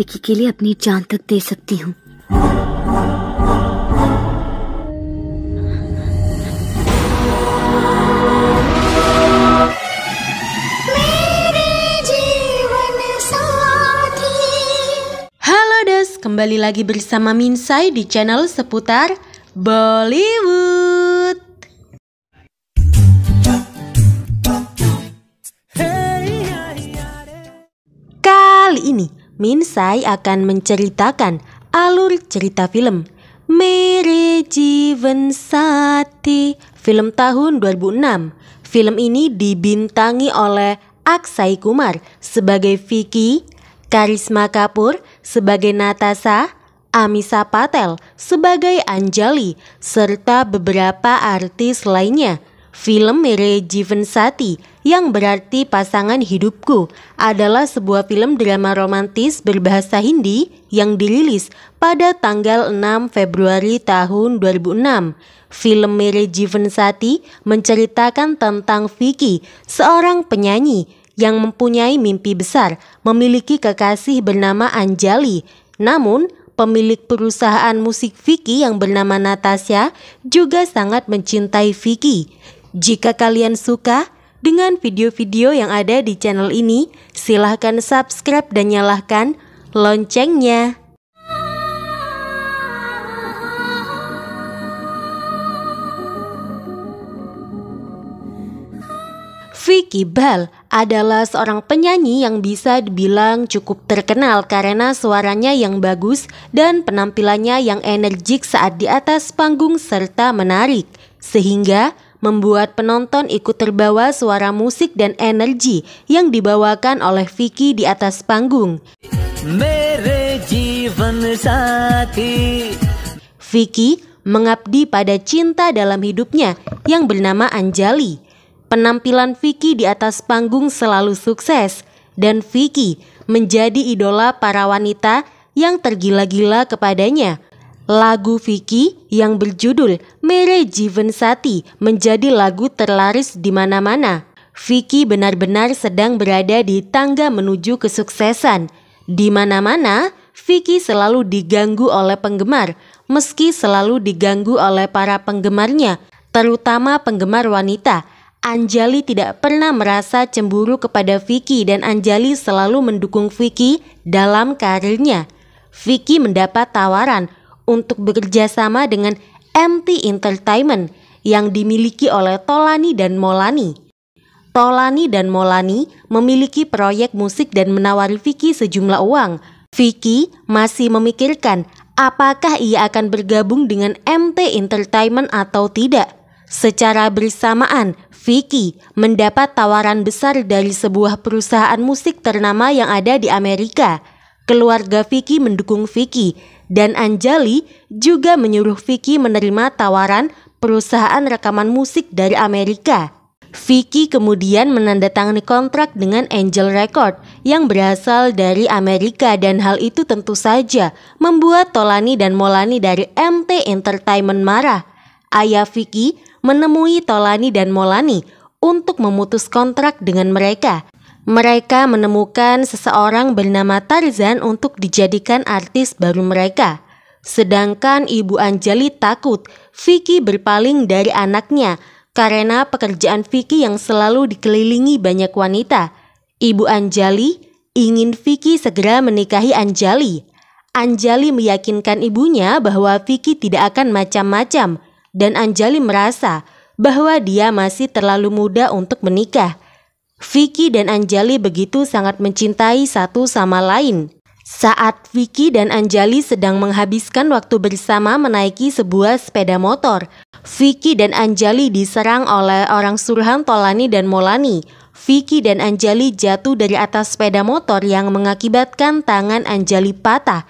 विकी के लिए अपनी जान तक दे सकती हूँ kembali lagi bersama Minsai di channel seputar Bollywood. Kali ini Minsai akan menceritakan alur cerita film Mere Jiven Sati film tahun 2006. Film ini dibintangi oleh Aksai Kumar sebagai Vicky, Karisma Kapur sebagai Natasha, Amisa Patel sebagai Anjali, serta beberapa artis lainnya – Film Mere Jivensati yang berarti pasangan hidupku adalah sebuah film drama romantis berbahasa Hindi yang dirilis pada tanggal 6 Februari tahun 2006. Film Mere Jivensati menceritakan tentang Vicky, seorang penyanyi yang mempunyai mimpi besar memiliki kekasih bernama Anjali. Namun, pemilik perusahaan musik Vicky yang bernama Natasha juga sangat mencintai Vicky. Jika kalian suka dengan video-video yang ada di channel ini, silahkan subscribe dan nyalakan loncengnya. Vicky Bell adalah seorang penyanyi yang bisa dibilang cukup terkenal karena suaranya yang bagus dan penampilannya yang energik saat di atas panggung serta menarik. Sehingga membuat penonton ikut terbawa suara musik dan energi yang dibawakan oleh Vicky di atas panggung. Vicky mengabdi pada cinta dalam hidupnya yang bernama Anjali. Penampilan Vicky di atas panggung selalu sukses dan Vicky menjadi idola para wanita yang tergila-gila kepadanya. Lagu Vicky yang berjudul Mere Jiven Sati menjadi lagu terlaris di mana-mana. Vicky benar-benar sedang berada di tangga menuju kesuksesan. Di mana-mana, Vicky selalu diganggu oleh penggemar, meski selalu diganggu oleh para penggemarnya, terutama penggemar wanita. Anjali tidak pernah merasa cemburu kepada Vicky dan Anjali selalu mendukung Vicky dalam karirnya. Vicky mendapat tawaran untuk bekerja sama dengan MT Entertainment yang dimiliki oleh Tolani dan Molani. Tolani dan Molani memiliki proyek musik dan menawari Vicky sejumlah uang. Vicky masih memikirkan apakah ia akan bergabung dengan MT Entertainment atau tidak. Secara bersamaan, Vicky mendapat tawaran besar dari sebuah perusahaan musik ternama yang ada di Amerika. Keluarga Vicky mendukung Vicky dan Anjali juga menyuruh Vicky menerima tawaran perusahaan rekaman musik dari Amerika. Vicky kemudian menandatangani kontrak dengan Angel Record yang berasal dari Amerika dan hal itu tentu saja membuat Tolani dan Molani dari MT Entertainment marah. Ayah Vicky menemui Tolani dan Molani untuk memutus kontrak dengan mereka. Mereka menemukan seseorang bernama Tarzan untuk dijadikan artis baru mereka. Sedangkan Ibu Anjali takut Vicky berpaling dari anaknya karena pekerjaan Vicky yang selalu dikelilingi banyak wanita. Ibu Anjali ingin Vicky segera menikahi Anjali. Anjali meyakinkan ibunya bahwa Vicky tidak akan macam-macam dan Anjali merasa bahwa dia masih terlalu muda untuk menikah. Vicky dan Anjali begitu sangat mencintai satu sama lain. Saat Vicky dan Anjali sedang menghabiskan waktu bersama menaiki sebuah sepeda motor, Vicky dan Anjali diserang oleh orang suruhan Tolani dan Molani. Vicky dan Anjali jatuh dari atas sepeda motor yang mengakibatkan tangan Anjali patah.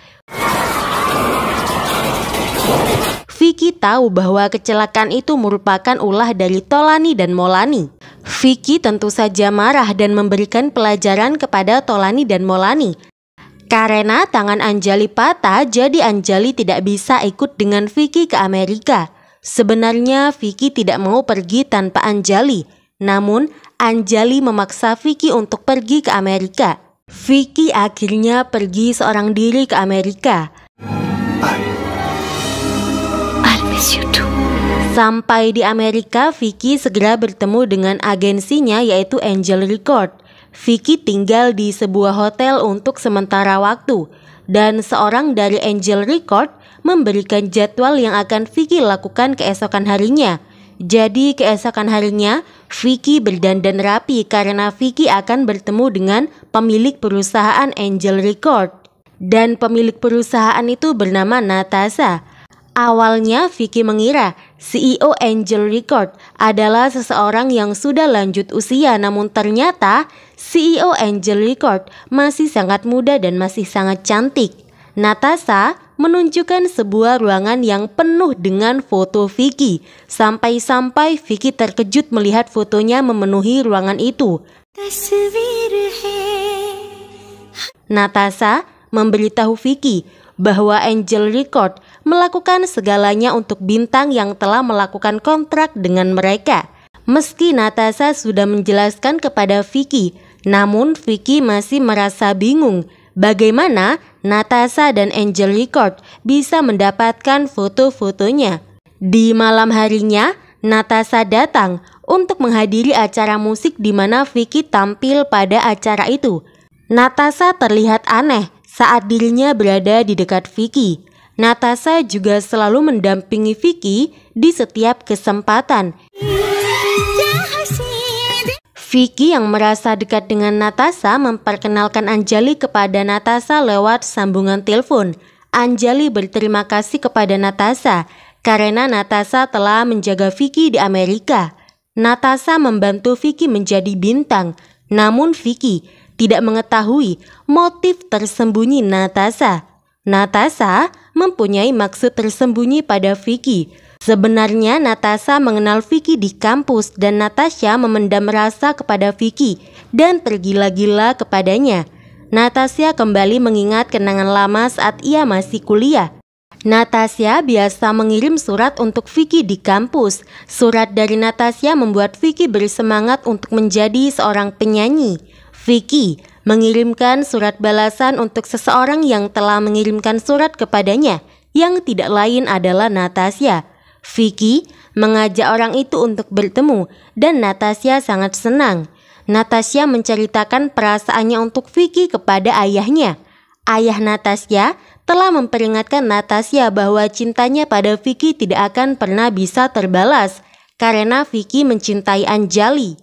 Vicky tahu bahwa kecelakaan itu merupakan ulah dari Tolani dan Molani. Vicky tentu saja marah dan memberikan pelajaran kepada Tolani dan Molani. Karena tangan Anjali patah, jadi Anjali tidak bisa ikut dengan Vicky ke Amerika. Sebenarnya Vicky tidak mau pergi tanpa Anjali, namun Anjali memaksa Vicky untuk pergi ke Amerika. Vicky akhirnya pergi seorang diri ke Amerika. I'll miss you too. Sampai di Amerika, Vicky segera bertemu dengan agensinya yaitu Angel Record. Vicky tinggal di sebuah hotel untuk sementara waktu dan seorang dari Angel Record memberikan jadwal yang akan Vicky lakukan keesokan harinya. Jadi keesokan harinya Vicky berdandan rapi karena Vicky akan bertemu dengan pemilik perusahaan Angel Record. Dan pemilik perusahaan itu bernama Natasha. Awalnya Vicky mengira CEO Angel Record adalah seseorang yang sudah lanjut usia namun ternyata CEO Angel Record masih sangat muda dan masih sangat cantik. Natasha menunjukkan sebuah ruangan yang penuh dengan foto Vicky. Sampai-sampai Vicky terkejut melihat fotonya memenuhi ruangan itu. Natasha memberitahu Vicky bahwa Angel Record melakukan segalanya untuk bintang yang telah melakukan kontrak dengan mereka. Meski Natasha sudah menjelaskan kepada Vicky, namun Vicky masih merasa bingung bagaimana Natasha dan Angel Record bisa mendapatkan foto-fotonya. Di malam harinya, Natasha datang untuk menghadiri acara musik di mana Vicky tampil pada acara itu. Natasha terlihat aneh saat dirinya berada di dekat Vicky. Natasha juga selalu mendampingi Vicky di setiap kesempatan. Vicky yang merasa dekat dengan Natasha memperkenalkan Anjali kepada Natasha lewat sambungan telepon. Anjali berterima kasih kepada Natasha karena Natasha telah menjaga Vicky di Amerika. Natasha membantu Vicky menjadi bintang, namun Vicky tidak mengetahui motif tersembunyi Natasha. Natasha mempunyai maksud tersembunyi pada Vicky. Sebenarnya Natasha mengenal Vicky di kampus dan Natasha memendam rasa kepada Vicky dan tergila-gila kepadanya. Natasha kembali mengingat kenangan lama saat ia masih kuliah. Natasha biasa mengirim surat untuk Vicky di kampus. Surat dari Natasha membuat Vicky bersemangat untuk menjadi seorang penyanyi. Vicky, mengirimkan surat balasan untuk seseorang yang telah mengirimkan surat kepadanya, yang tidak lain adalah Natasha. Vicky mengajak orang itu untuk bertemu dan Natasha sangat senang. Natasha menceritakan perasaannya untuk Vicky kepada ayahnya. Ayah Natasha telah memperingatkan Natasha bahwa cintanya pada Vicky tidak akan pernah bisa terbalas karena Vicky mencintai Anjali.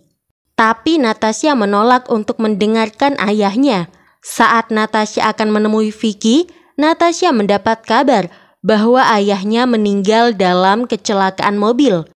Tapi Natasha menolak untuk mendengarkan ayahnya. Saat Natasha akan menemui Vicky, Natasha mendapat kabar bahwa ayahnya meninggal dalam kecelakaan mobil.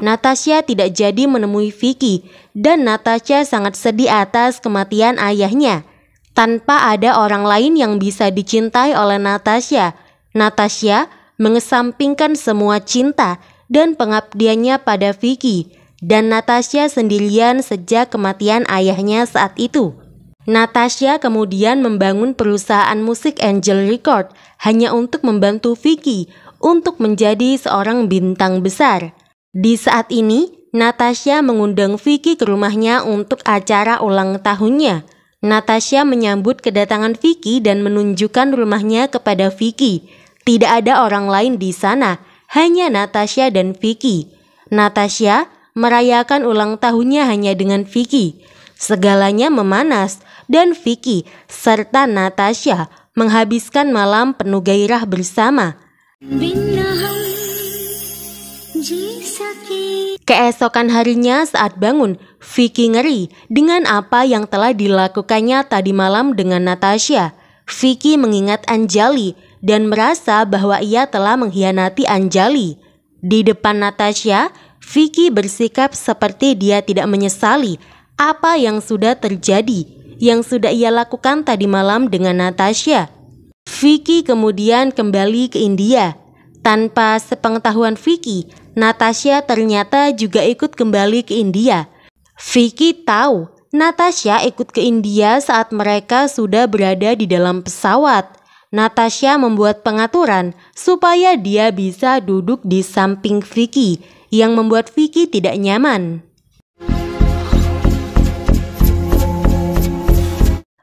Natasha tidak jadi menemui Vicky dan Natasha sangat sedih atas kematian ayahnya. Tanpa ada orang lain yang bisa dicintai oleh Natasha, Natasha mengesampingkan semua cinta dan pengabdiannya pada Vicky dan Natasha sendirian sejak kematian ayahnya saat itu. Natasha kemudian membangun perusahaan musik Angel Record hanya untuk membantu Vicky untuk menjadi seorang bintang besar. Di saat ini, Natasha mengundang Vicky ke rumahnya untuk acara ulang tahunnya. Natasha menyambut kedatangan Vicky dan menunjukkan rumahnya kepada Vicky. Tidak ada orang lain di sana hanya Natasha dan Vicky. Natasha merayakan ulang tahunnya hanya dengan Vicky. Segalanya memanas dan Vicky serta Natasha menghabiskan malam penuh gairah bersama. Keesokan harinya saat bangun, Vicky ngeri dengan apa yang telah dilakukannya tadi malam dengan Natasha. Vicky mengingat Anjali dan merasa bahwa ia telah mengkhianati Anjali. Di depan Natasha, Vicky bersikap seperti dia tidak menyesali apa yang sudah terjadi, yang sudah ia lakukan tadi malam dengan Natasha. Vicky kemudian kembali ke India. Tanpa sepengetahuan Vicky, Natasha ternyata juga ikut kembali ke India. Vicky tahu Natasha ikut ke India saat mereka sudah berada di dalam pesawat. Natasha membuat pengaturan supaya dia bisa duduk di samping Vicky yang membuat Vicky tidak nyaman.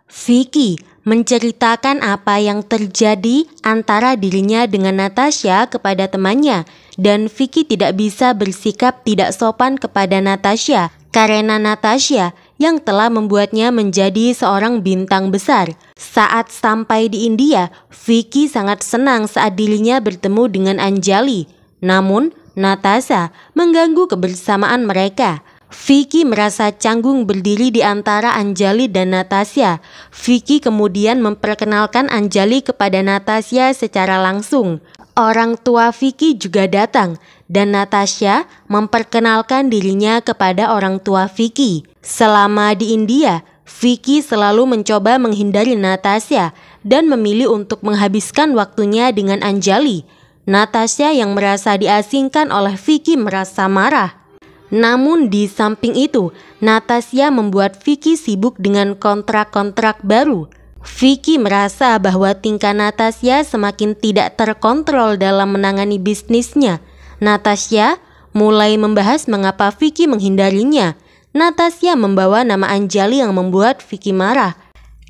Vicky menceritakan apa yang terjadi antara dirinya dengan Natasha kepada temannya dan Vicky tidak bisa bersikap tidak sopan kepada Natasha karena Natasha yang telah membuatnya menjadi seorang bintang besar. Saat sampai di India, Vicky sangat senang saat dirinya bertemu dengan Anjali. Namun, Natasha mengganggu kebersamaan mereka. Vicky merasa canggung berdiri di antara Anjali dan Natasha. Vicky kemudian memperkenalkan Anjali kepada Natasha secara langsung. Orang tua Vicky juga datang dan Natasha memperkenalkan dirinya kepada orang tua Vicky. Selama di India, Vicky selalu mencoba menghindari Natasha dan memilih untuk menghabiskan waktunya dengan Anjali. Natasha yang merasa diasingkan oleh Vicky merasa marah. Namun di samping itu, Natasha membuat Vicky sibuk dengan kontrak-kontrak baru. Vicky merasa bahwa tingkah Natasha semakin tidak terkontrol dalam menangani bisnisnya. Natasha mulai membahas mengapa Vicky menghindarinya. Natasha membawa nama Anjali yang membuat Vicky marah.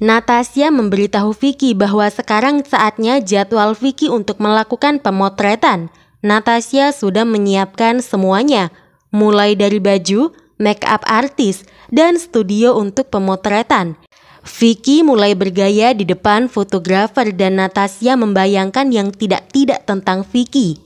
Natasha memberitahu Vicky bahwa sekarang saatnya jadwal Vicky untuk melakukan pemotretan. Natasha sudah menyiapkan semuanya, mulai dari baju, make up artis, dan studio untuk pemotretan. Vicky mulai bergaya di depan fotografer dan Natasha membayangkan yang tidak-tidak tentang Vicky.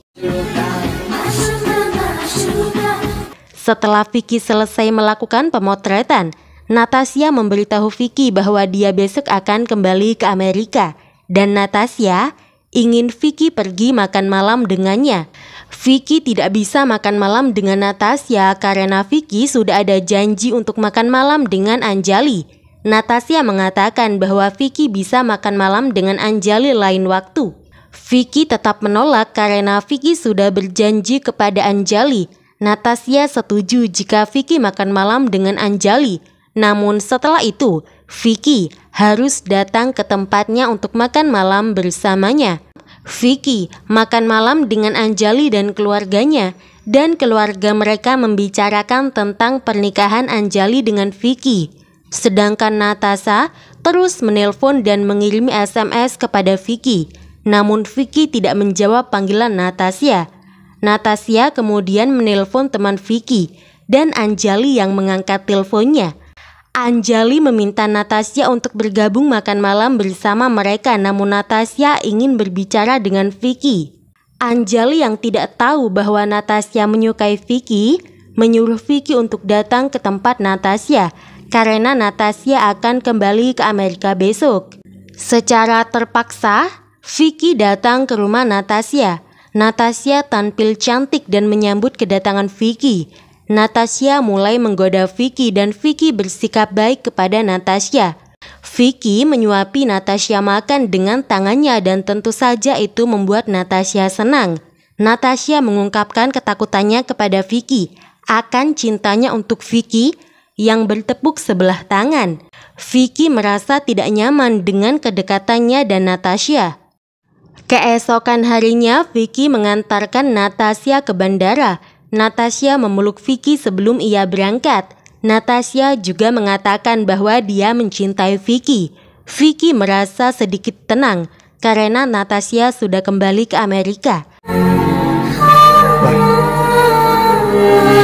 Setelah Vicky selesai melakukan pemotretan, Natasha memberitahu Vicky bahwa dia besok akan kembali ke Amerika dan Natasha ingin Vicky pergi makan malam dengannya. Vicky tidak bisa makan malam dengan Natasha karena Vicky sudah ada janji untuk makan malam dengan Anjali. Natasha mengatakan bahwa Vicky bisa makan malam dengan Anjali lain waktu. Vicky tetap menolak karena Vicky sudah berjanji kepada Anjali Natasya setuju jika Vicky makan malam dengan Anjali. Namun setelah itu, Vicky harus datang ke tempatnya untuk makan malam bersamanya. Vicky makan malam dengan Anjali dan keluarganya dan keluarga mereka membicarakan tentang pernikahan Anjali dengan Vicky. Sedangkan Natasha terus menelpon dan mengirimi SMS kepada Vicky. Namun Vicky tidak menjawab panggilan Natasha. Natasya kemudian menelpon teman Vicky dan Anjali yang mengangkat teleponnya. Anjali meminta Natasha untuk bergabung makan malam bersama mereka namun Natasha ingin berbicara dengan Vicky. Anjali yang tidak tahu bahwa Natasha menyukai Vicky menyuruh Vicky untuk datang ke tempat Natasha karena Natasha akan kembali ke Amerika besok. Secara terpaksa, Vicky datang ke rumah Natasha. Natasha tampil cantik dan menyambut kedatangan Vicky. Natasha mulai menggoda Vicky dan Vicky bersikap baik kepada Natasha. Vicky menyuapi Natasha makan dengan tangannya dan tentu saja itu membuat Natasha senang. Natasha mengungkapkan ketakutannya kepada Vicky akan cintanya untuk Vicky yang bertepuk sebelah tangan. Vicky merasa tidak nyaman dengan kedekatannya dan Natasha. Keesokan harinya, Vicky mengantarkan Natasha ke bandara. Natasha memeluk Vicky sebelum ia berangkat. Natasha juga mengatakan bahwa dia mencintai Vicky. Vicky merasa sedikit tenang karena Natasha sudah kembali ke Amerika.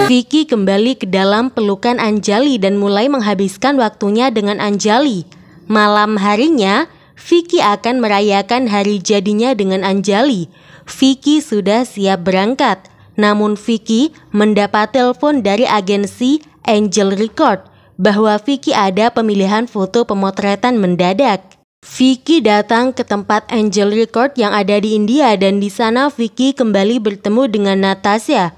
Vicky kembali ke dalam pelukan Anjali dan mulai menghabiskan waktunya dengan Anjali. Malam harinya, Vicky akan merayakan hari jadinya dengan Anjali. Vicky sudah siap berangkat, namun Vicky mendapat telepon dari agensi Angel Record bahwa Vicky ada pemilihan foto pemotretan mendadak. Vicky datang ke tempat Angel Record yang ada di India dan di sana Vicky kembali bertemu dengan Natasha.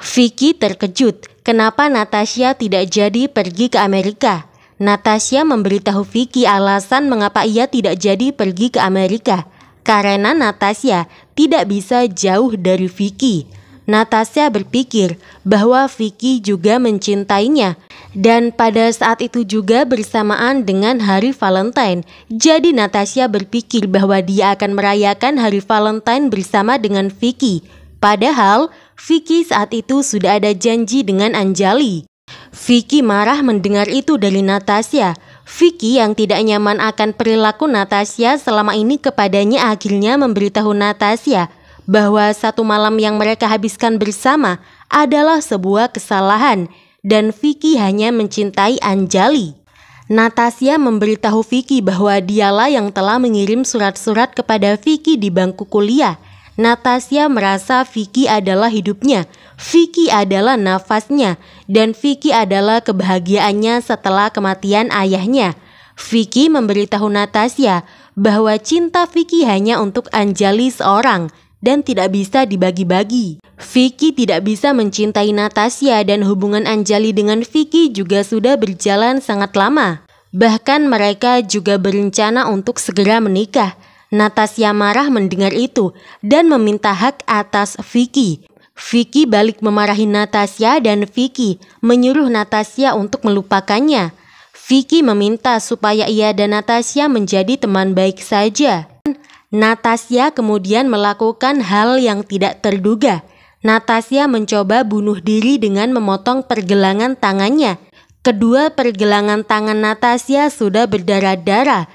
Vicky terkejut kenapa Natasha tidak jadi pergi ke Amerika. Natasha memberitahu Vicky alasan mengapa ia tidak jadi pergi ke Amerika karena Natasha tidak bisa jauh dari Vicky. Natasha berpikir bahwa Vicky juga mencintainya dan pada saat itu juga bersamaan dengan hari Valentine. Jadi Natasha berpikir bahwa dia akan merayakan hari Valentine bersama dengan Vicky. Padahal Vicky saat itu sudah ada janji dengan Anjali. Vicky marah mendengar itu dari Natasha. Vicky yang tidak nyaman akan perilaku Natasha selama ini kepadanya akhirnya memberitahu Natasha bahwa satu malam yang mereka habiskan bersama adalah sebuah kesalahan dan Vicky hanya mencintai Anjali. Natasha memberitahu Vicky bahwa dialah yang telah mengirim surat-surat kepada Vicky di bangku kuliah – Natasha merasa Vicky adalah hidupnya, Vicky adalah nafasnya, dan Vicky adalah kebahagiaannya setelah kematian ayahnya. Vicky memberitahu Natasha bahwa cinta Vicky hanya untuk Anjali seorang dan tidak bisa dibagi-bagi. Vicky tidak bisa mencintai Natasha dan hubungan Anjali dengan Vicky juga sudah berjalan sangat lama. Bahkan mereka juga berencana untuk segera menikah. Natasya marah mendengar itu dan meminta hak atas Vicky. Vicky balik memarahi Natasya dan Vicky menyuruh Natasya untuk melupakannya. Vicky meminta supaya ia dan Natasya menjadi teman baik saja. Natasya kemudian melakukan hal yang tidak terduga. Natasya mencoba bunuh diri dengan memotong pergelangan tangannya. Kedua pergelangan tangan Natasya sudah berdarah-darah.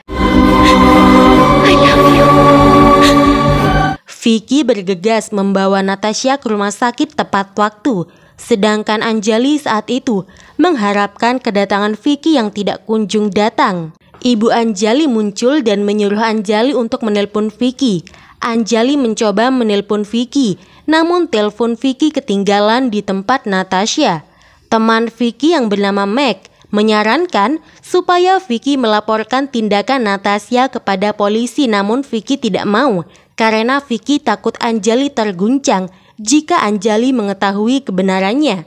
Vicky bergegas membawa Natasha ke rumah sakit tepat waktu, sedangkan Anjali saat itu mengharapkan kedatangan Vicky yang tidak kunjung datang. Ibu Anjali muncul dan menyuruh Anjali untuk menelpon Vicky. Anjali mencoba menelpon Vicky, namun telepon Vicky ketinggalan di tempat Natasha. Teman Vicky yang bernama Mac menyarankan supaya Vicky melaporkan tindakan Natasha kepada polisi namun Vicky tidak mau karena Vicky takut Anjali terguncang jika Anjali mengetahui kebenarannya.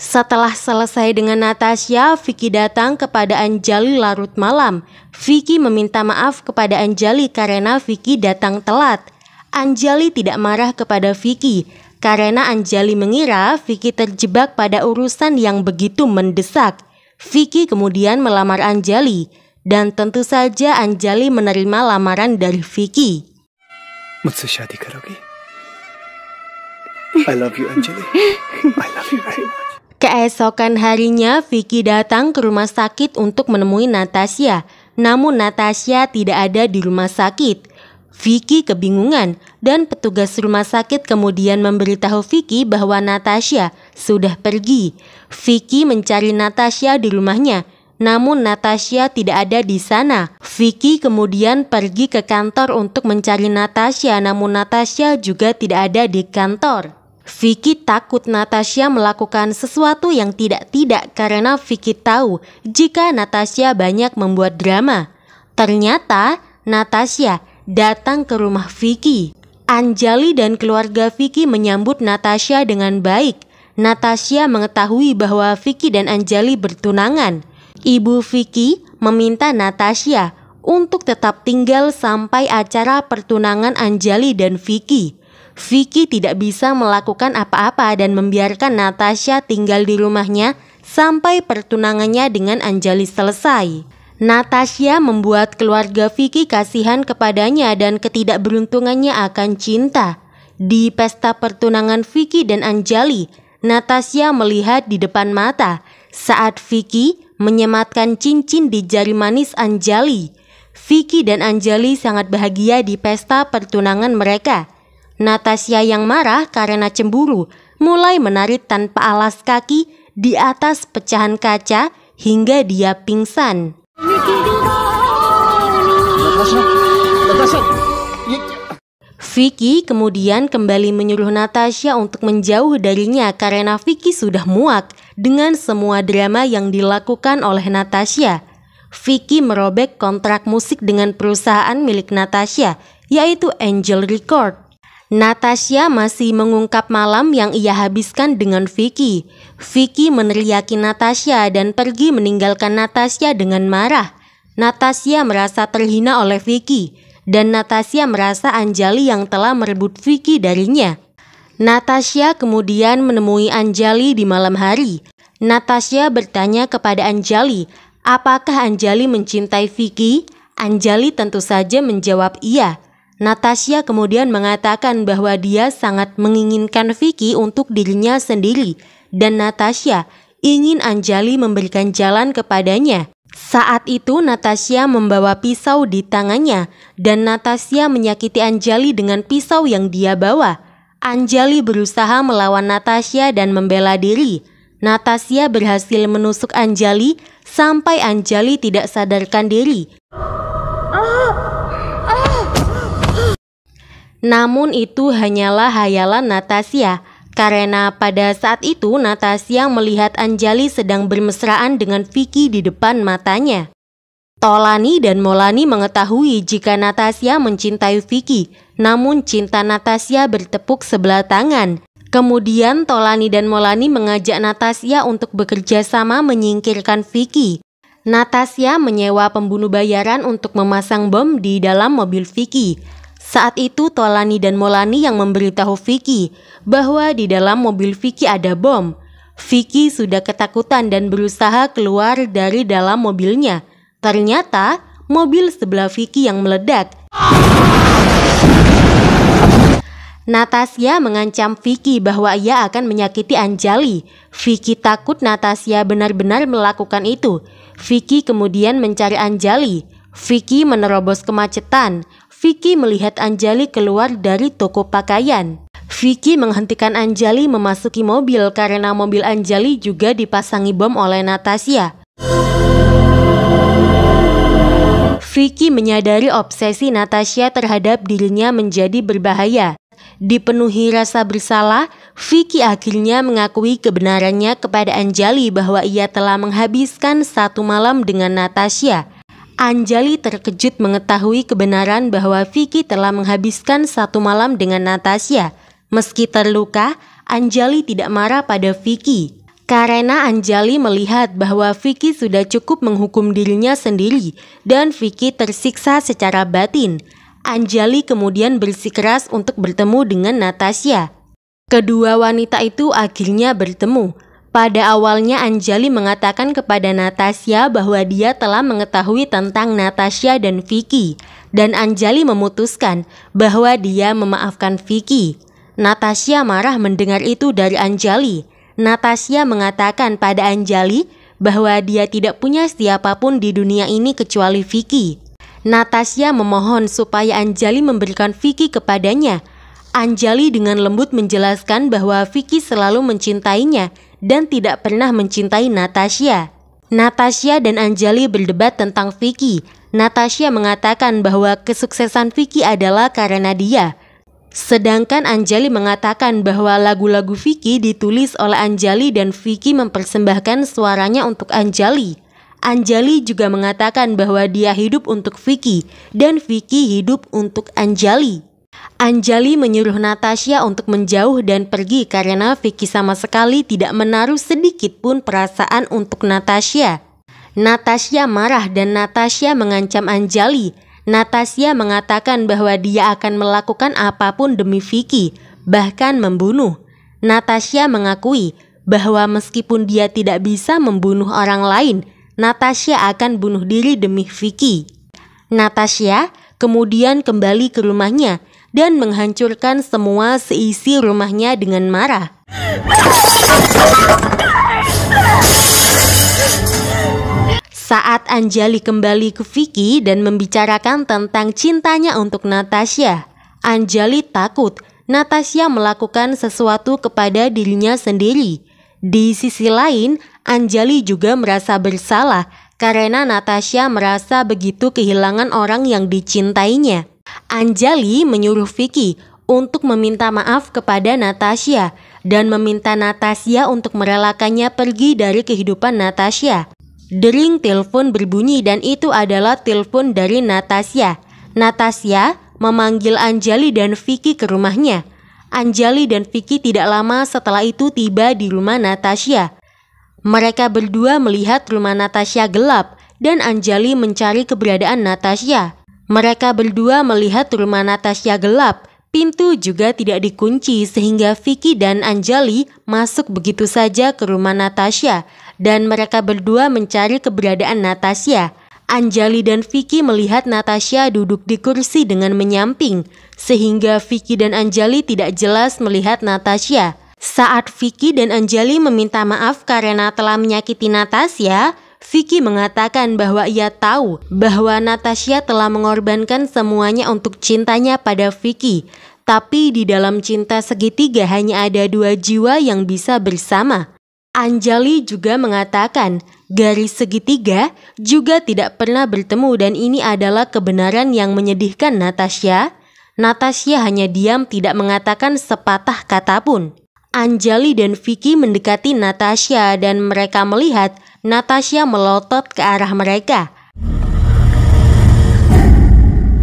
Setelah selesai dengan Natasha, Vicky datang kepada Anjali larut malam. Vicky meminta maaf kepada Anjali karena Vicky datang telat. Anjali tidak marah kepada Vicky karena Anjali mengira Vicky terjebak pada urusan yang begitu mendesak. Vicky kemudian melamar Anjali dan tentu saja Anjali menerima lamaran dari Vicky. Mutsashadi karogi. I love you Anjali. I love you very much. Keesokan harinya, Vicky datang ke rumah sakit untuk menemui Natasha. Namun Natasha tidak ada di rumah sakit. Vicky kebingungan dan petugas rumah sakit kemudian memberitahu Vicky bahwa Natasha sudah pergi. Vicky mencari Natasha di rumahnya, namun Natasha tidak ada di sana. Vicky kemudian pergi ke kantor untuk mencari Natasha, namun Natasha juga tidak ada di kantor. Vicky takut Natasha melakukan sesuatu yang tidak-tidak karena Vicky tahu jika Natasha banyak membuat drama. Ternyata Natasha datang ke rumah Vicky. Anjali dan keluarga Vicky menyambut Natasha dengan baik. Natasha mengetahui bahwa Vicky dan Anjali bertunangan. Ibu Vicky meminta Natasha untuk tetap tinggal sampai acara pertunangan Anjali dan Vicky. Vicky tidak bisa melakukan apa-apa dan membiarkan Natasha tinggal di rumahnya sampai pertunangannya dengan Anjali selesai. Natasha membuat keluarga Vicky kasihan kepadanya dan ketidakberuntungannya akan cinta. Di pesta pertunangan Vicky dan Anjali, Natasha melihat di depan mata saat Vicky menyematkan cincin di jari manis Anjali. Vicky dan Anjali sangat bahagia di pesta pertunangan mereka. Natasha yang marah karena cemburu mulai menari tanpa alas kaki di atas pecahan kaca hingga dia pingsan. Natasha, Natasha, Vicky kemudian kembali menyuruh Natasha untuk menjauh darinya karena Vicky sudah muak dengan semua drama yang dilakukan oleh Natasha. Vicky merobek kontrak musik dengan perusahaan milik Natasha, yaitu Angel Record. Natasha masih mengungkap malam yang ia habiskan dengan Vicky. Vicky meneriaki Natasha dan pergi meninggalkan Natasha dengan marah. Natasha merasa terhina oleh Vicky dan Natasha merasa Anjali yang telah merebut Vicky darinya. Natasha kemudian menemui Anjali di malam hari. Natasha bertanya kepada Anjali, apakah Anjali mencintai Vicky? Anjali tentu saja menjawab iya. Natasha kemudian mengatakan bahwa dia sangat menginginkan Vicky untuk dirinya sendiri dan Natasha ingin Anjali memberikan jalan kepadanya. Saat itu Natasha membawa pisau di tangannya dan Natasha menyakiti Anjali dengan pisau yang dia bawa. Anjali berusaha melawan Natasha dan membela diri. Natasha berhasil menusuk Anjali sampai Anjali tidak sadarkan diri. Namun itu hanyalah hayalan Natasha. Karena pada saat itu Natasya melihat Anjali sedang bermesraan dengan Vicky di depan matanya. Tolani dan Molani mengetahui jika Natasha mencintai Vicky, namun cinta Natasha bertepuk sebelah tangan. Kemudian Tolani dan Molani mengajak Natasha untuk bekerja sama menyingkirkan Vicky. Natasha menyewa pembunuh bayaran untuk memasang bom di dalam mobil Vicky. Saat itu Tolani dan Molani yang memberitahu Vicky bahwa di dalam mobil Vicky ada bom. Vicky sudah ketakutan dan berusaha keluar dari dalam mobilnya. Ternyata mobil sebelah Vicky yang meledak. Natasya mengancam Vicky bahwa ia akan menyakiti Anjali. Vicky takut Natasya benar-benar melakukan itu. Vicky kemudian mencari Anjali. Vicky menerobos kemacetan. Vicky melihat Anjali keluar dari toko pakaian. Vicky menghentikan Anjali memasuki mobil karena mobil Anjali juga dipasangi bom oleh Natasha. Vicky menyadari obsesi Natasha terhadap dirinya menjadi berbahaya. Dipenuhi rasa bersalah, Vicky akhirnya mengakui kebenarannya kepada Anjali bahwa ia telah menghabiskan satu malam dengan Natasha. Anjali terkejut mengetahui kebenaran bahwa Vicky telah menghabiskan satu malam dengan Natasha. Meski terluka, Anjali tidak marah pada Vicky. Karena Anjali melihat bahwa Vicky sudah cukup menghukum dirinya sendiri dan Vicky tersiksa secara batin. Anjali kemudian bersikeras untuk bertemu dengan Natasha. Kedua wanita itu akhirnya bertemu. Pada awalnya Anjali mengatakan kepada Natasha bahwa dia telah mengetahui tentang Natasha dan Vicky dan Anjali memutuskan bahwa dia memaafkan Vicky. Natasha marah mendengar itu dari Anjali. Natasha mengatakan pada Anjali bahwa dia tidak punya siapapun di dunia ini kecuali Vicky. Natasha memohon supaya Anjali memberikan Vicky kepadanya. Anjali dengan lembut menjelaskan bahwa Vicky selalu mencintainya dan tidak pernah mencintai Natasha. Natasha dan Anjali berdebat tentang Vicky. Natasha mengatakan bahwa kesuksesan Vicky adalah karena dia. Sedangkan Anjali mengatakan bahwa lagu-lagu Vicky ditulis oleh Anjali dan Vicky mempersembahkan suaranya untuk Anjali. Anjali juga mengatakan bahwa dia hidup untuk Vicky dan Vicky hidup untuk Anjali. Anjali menyuruh Natasha untuk menjauh dan pergi karena Vicky sama sekali tidak menaruh sedikit pun perasaan untuk Natasha. Natasha marah dan Natasha mengancam Anjali. Natasha mengatakan bahwa dia akan melakukan apapun demi Vicky, bahkan membunuh. Natasha mengakui bahwa meskipun dia tidak bisa membunuh orang lain, Natasha akan bunuh diri demi Vicky. Natasha kemudian kembali ke rumahnya dan menghancurkan semua seisi rumahnya dengan marah. Saat Anjali kembali ke Vicky dan membicarakan tentang cintanya untuk Natasha, Anjali takut Natasha melakukan sesuatu kepada dirinya sendiri. Di sisi lain, Anjali juga merasa bersalah karena Natasha merasa begitu kehilangan orang yang dicintainya. Anjali menyuruh Vicky untuk meminta maaf kepada Natasha dan meminta Natasha untuk merelakannya pergi dari kehidupan Natasha. Dering telepon berbunyi dan itu adalah telepon dari Natasha. Natasha memanggil Anjali dan Vicky ke rumahnya. Anjali dan Vicky tidak lama setelah itu tiba di rumah Natasha. Mereka berdua melihat rumah Natasha gelap dan Anjali mencari keberadaan Natasha. Mereka berdua melihat rumah Natasha gelap. Pintu juga tidak dikunci sehingga Vicky dan Anjali masuk begitu saja ke rumah Natasha dan mereka berdua mencari keberadaan Natasha. Anjali dan Vicky melihat Natasha duduk di kursi dengan menyamping, sehingga Vicky dan Anjali tidak jelas melihat Natasha. Saat Vicky dan Anjali meminta maaf karena telah menyakiti Natasha, Vicky mengatakan bahwa ia tahu bahwa Natasha telah mengorbankan semuanya untuk cintanya pada Vicky. Tapi di dalam cinta segitiga hanya ada dua jiwa yang bisa bersama. Anjali juga mengatakan garis segitiga juga tidak pernah bertemu dan ini adalah kebenaran yang menyedihkan Natasha. Natasha hanya diam tidak mengatakan sepatah kata pun. Anjali dan Vicky mendekati Natasha dan mereka melihat Natasha melotot ke arah mereka.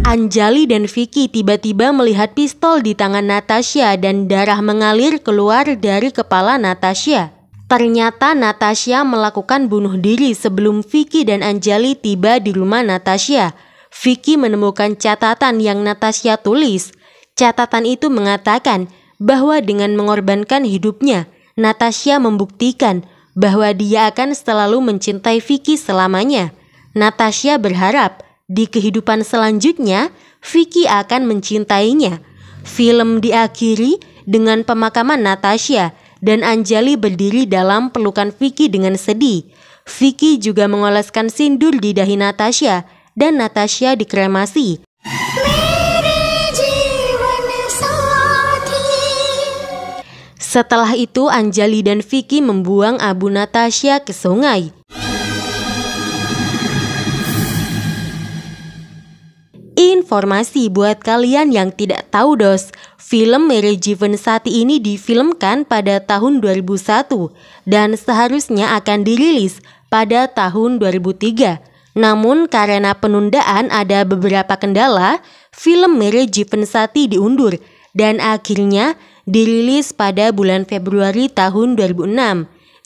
Anjali dan Vicky tiba-tiba melihat pistol di tangan Natasha dan darah mengalir keluar dari kepala Natasha. Ternyata Natasha melakukan bunuh diri sebelum Vicky dan Anjali tiba di rumah Natasha. Vicky menemukan catatan yang Natasha tulis. Catatan itu mengatakan bahwa dengan mengorbankan hidupnya, Natasha membuktikan bahwa dia akan selalu mencintai Vicky selamanya. Natasha berharap di kehidupan selanjutnya Vicky akan mencintainya. Film diakhiri dengan pemakaman Natasha dan Anjali berdiri dalam pelukan Vicky dengan sedih. Vicky juga mengoleskan sindur di dahi Natasha dan Natasha dikremasi. Setelah itu Anjali dan Vicky membuang abu Natasha ke sungai. Informasi buat kalian yang tidak tahu dos, film Mary Jiven Sati ini difilmkan pada tahun 2001 dan seharusnya akan dirilis pada tahun 2003. Namun karena penundaan ada beberapa kendala, film Mary Jiven Sati diundur dan akhirnya dirilis pada bulan Februari tahun 2006.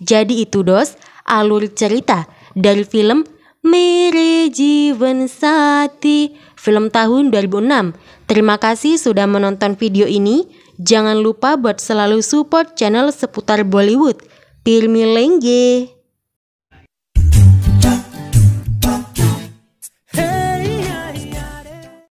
Jadi itu dos alur cerita dari film Mere Jivan Sati film tahun 2006. Terima kasih sudah menonton video ini. Jangan lupa buat selalu support channel seputar Bollywood. Pirmi Lengge.